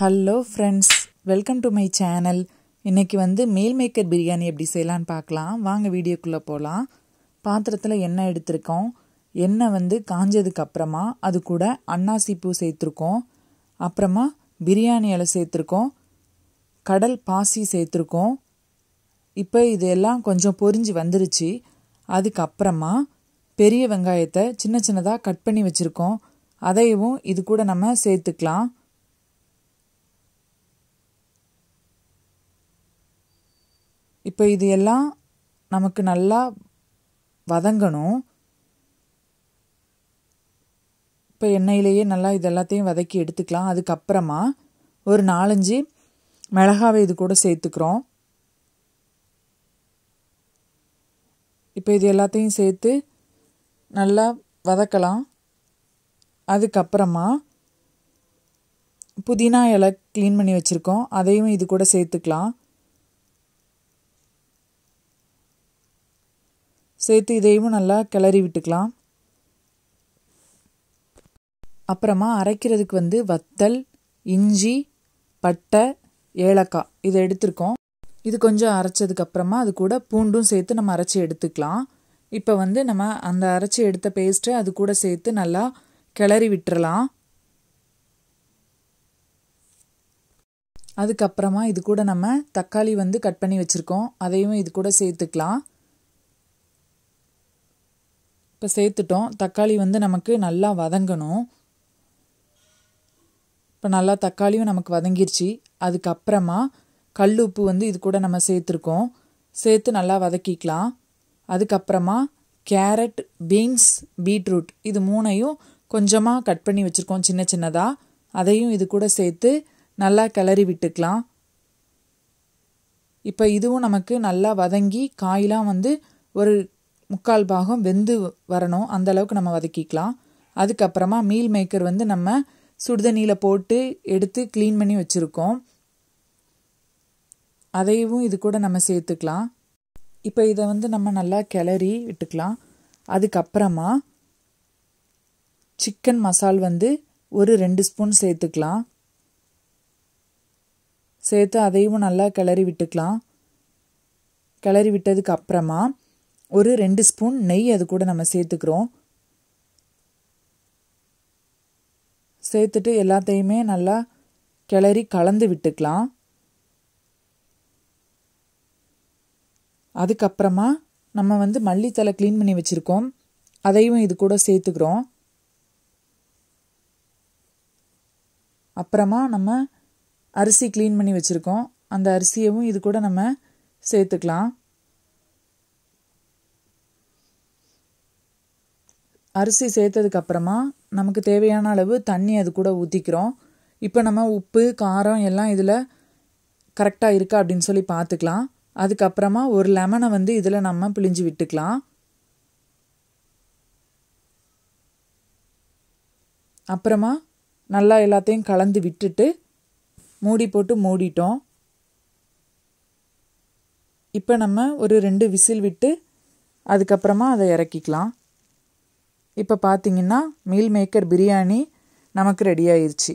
hello friends welcome to my channel இன்றைக்கி வந்து meal maker biryani எப்படி செய்யலான்னு பார்க்கலாம் வாங்க வீடியோக்குள்ளே போகலாம் பாத்திரத்தில் எண்ணெய் எடுத்திருக்கோம் எண்ணெய் வந்து காஞ்சதுக்கு அப்புறமா அது கூட அன்னாசி பூ சேர்த்துருக்கோம் அப்புறமா பிரியாணி இலை சேர்த்துருக்கோம் கடல் பாசி சேர்த்துருக்கோம் இப்போ இதெல்லாம் கொஞ்சம் பொரிஞ்சு வந்துருச்சு அதுக்கப்புறமா பெரிய வெங்காயத்தை சின்ன சின்னதாக கட் பண்ணி வச்சுருக்கோம் அதையும் இது கூட நம்ம சேர்த்துக்கலாம் இப்போ இது எல்லாம் நமக்கு நல்லா வதங்கணும் இப்போ எண்ணெயிலேயே நல்லா இது எல்லாத்தையும் வதக்கி எடுத்துக்கலாம் அதுக்கப்புறமா ஒரு நாலஞ்சு மிளகாவை இது கூட சேர்த்துக்கிறோம் இப்போ இது எல்லாத்தையும் சேர்த்து நல்லா வதக்கலாம் அதுக்கப்புறமா புதினா இலை க்ளீன் பண்ணி வச்சுருக்கோம் அதையும் இது கூட சேர்த்துக்கலாம் சேர்த்து இதையும் நல்லா கிளறி விட்டுக்கலாம் அப்புறமா அரைக்கிறதுக்கு வந்து வத்தல் இஞ்சி பட்டை ஏலக்காய் இதை எடுத்திருக்கோம் இது கொஞ்சம் அரைச்சதுக்கப்புறமா அது கூட பூண்டும் சேர்த்து நம்ம அரைச்சி எடுத்துக்கலாம் இப்போ வந்து நம்ம அந்த அரைச்சி எடுத்த பேஸ்ட்டை அது கூட சேர்த்து நல்லா கிளறி விட்டுறலாம் அதுக்கப்புறமா இது கூட நம்ம தக்காளி வந்து கட் பண்ணி வச்சுருக்கோம் அதையும் இது கூட சேர்த்துக்கலாம் இப்போ சேர்த்துட்டோம் தக்காளி வந்து நமக்கு நல்லா வதங்கணும் இப்போ நல்லா தக்காளியும் நமக்கு வதங்கிருச்சு அதுக்கப்புறமா கல் உப்பு வந்து இது கூட நம்ம சேர்த்துருக்கோம் சேர்த்து நல்லா வதக்கிக்கலாம் அதுக்கப்புறமா கேரட் பீன்ஸ் பீட்ரூட் இது மூணையும் கொஞ்சமாக கட் பண்ணி வச்சுருக்கோம் சின்ன சின்னதாக அதையும் இது கூட சேர்த்து நல்லா கிளறி விட்டுக்கலாம் இப்போ இதுவும் நமக்கு நல்லா வதங்கி காயெலாம் வந்து ஒரு முக்கால் பாகம் வெந்து வரணும் அந்த அளவுக்கு நம்ம வதக்கிக்கலாம் அதுக்கப்புறமா மீல் மேக்கர் வந்து நம்ம சுடுதண்ணியில் போட்டு எடுத்து க்ளீன் பண்ணி வச்சுருக்கோம் அதையும் இது கூட நம்ம சேர்த்துக்கலாம் இப்போ இதை வந்து நம்ம நல்லா கிளறி விட்டுக்கலாம் அதுக்கப்புறமா சிக்கன் மசால் வந்து ஒரு ரெண்டு ஸ்பூன் சேர்த்துக்கலாம் சேர்த்து அதையும் நல்லா கிளறி விட்டுக்கலாம் கிளறி விட்டதுக்கு அப்புறமா ஒரு ரெண்டு ஸ்பூன் நெய் அது கூட நம்ம சேர்த்துக்கிறோம் சேர்த்துட்டு எல்லாத்தையுமே நல்லா கிளறி கலந்து விட்டுக்கலாம் அதுக்கப்புறமா நம்ம வந்து மல்லித்தலை க்ளீன் பண்ணி வச்சுருக்கோம் அதையும் இது கூட சேர்த்துக்கிறோம் அப்புறமா நம்ம அரிசி க்ளீன் பண்ணி வச்சுருக்கோம் அந்த அரிசியவும் இது கூட நம்ம சேர்த்துக்கலாம் அரிசி சேர்த்ததுக்கப்புறமா நமக்கு தேவையான அளவு தண்ணி அது கூட ஊற்றிக்கிறோம் இப்போ நம்ம உப்பு காரம் எல்லாம் இதில் கரெக்டாக இருக்கா அப்படின்னு சொல்லி பார்த்துக்கலாம் அதுக்கப்புறமா ஒரு லெமனை வந்து இதில் நம்ம பிழிஞ்சு விட்டுக்கலாம் அப்புறமா நல்லா எல்லாத்தையும் கலந்து விட்டுட்டு மூடி போட்டு மூடிட்டோம் இப்போ நம்ம ஒரு ரெண்டு விசில் விட்டு அதுக்கப்புறமா அதை இறக்கிக்கலாம் இப்போ பார்த்தீங்கன்னா மீல் மேக்கர் பிரியாணி நமக்கு ரெடி ஆயிடுச்சு